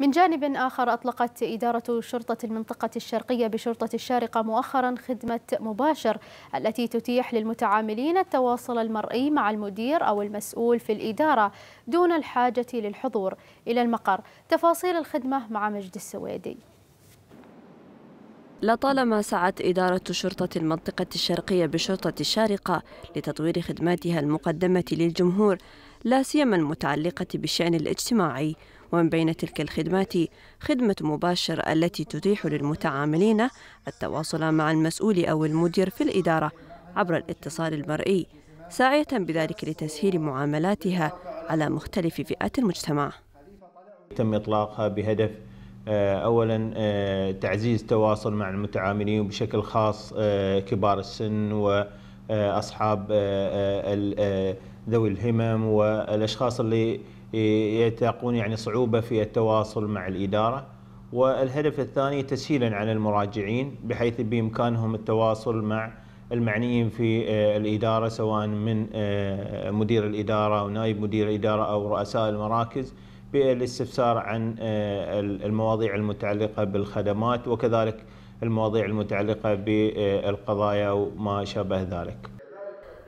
من جانب آخر أطلقت إدارة شرطة المنطقة الشرقية بشرطة الشارقة مؤخرا خدمة مباشر التي تتيح للمتعاملين التواصل المرئي مع المدير أو المسؤول في الإدارة دون الحاجة للحضور إلى المقر تفاصيل الخدمة مع مجد السويدي لطالما سعت إدارة شرطة المنطقة الشرقية بشرطة الشارقة لتطوير خدماتها المقدمة للجمهور لا سيما المتعلقة بالشأن الاجتماعي ومن بين تلك الخدمات خدمة مباشر التي تتيح للمتعاملين التواصل مع المسؤول أو المدير في الإدارة عبر الاتصال المرئي ساعية بذلك لتسهيل معاملاتها على مختلف فئات المجتمع تم إطلاقها بهدف آه، اولا آه، تعزيز تواصل مع المتعاملين وبشكل خاص آه، كبار السن واصحاب ذوي الهمم والاشخاص اللي يتلقون يعني صعوبه في التواصل مع الاداره والهدف الثاني تسهيلا على المراجعين بحيث بامكانهم التواصل مع المعنيين في الاداره سواء من مدير الاداره او نائب مدير الاداره او رؤساء المراكز بالاستفسار عن آه، المواضيع المتعلقة بالخدمات وكذلك المواضيع المتعلقة بالقضايا وما شابه ذلك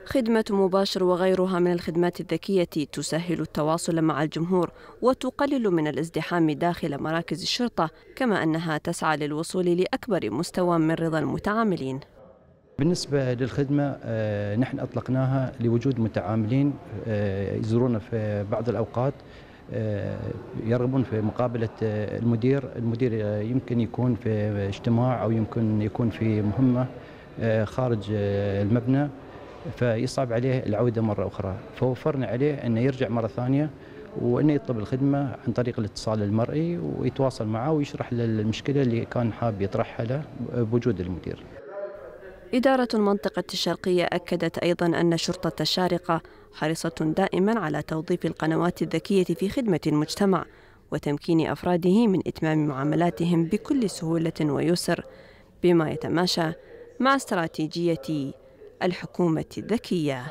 خدمة مباشر وغيرها من الخدمات الذكية تسهل التواصل مع الجمهور وتقلل من الازدحام داخل مراكز الشرطة كما أنها تسعى للوصول لأكبر مستوى من رضا المتعاملين بالنسبة للخدمة آه، نحن أطلقناها لوجود متعاملين آه، يزورونا في بعض الأوقات آه، يرغبون في مقابله آه، المدير، المدير آه، يمكن يكون في اجتماع او يمكن يكون في مهمه خارج المبنى فيصعب عليه العوده مره اخرى، فوفرنا عليه انه يرجع مره ثانيه وانه يطلب الخدمه عن طريق الاتصال المرئي ويتواصل معه ويشرح له المشكله اللي كان حاب يطرحها له بوجود المدير. إدارة المنطقة الشرقية أكدت أيضا أن شرطة الشارقة حريصة دائما على توظيف القنوات الذكية في خدمة المجتمع وتمكين أفراده من إتمام معاملاتهم بكل سهولة ويسر بما يتماشى مع استراتيجية الحكومة الذكية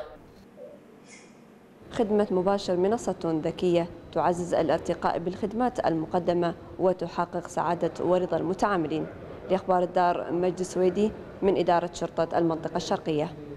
خدمة مباشر منصة ذكية تعزز الارتقاء بالخدمات المقدمة وتحقق سعادة ورضا المتعاملين لأخبار الدار مجد سويدي من إدارة شرطة المنطقة الشرقية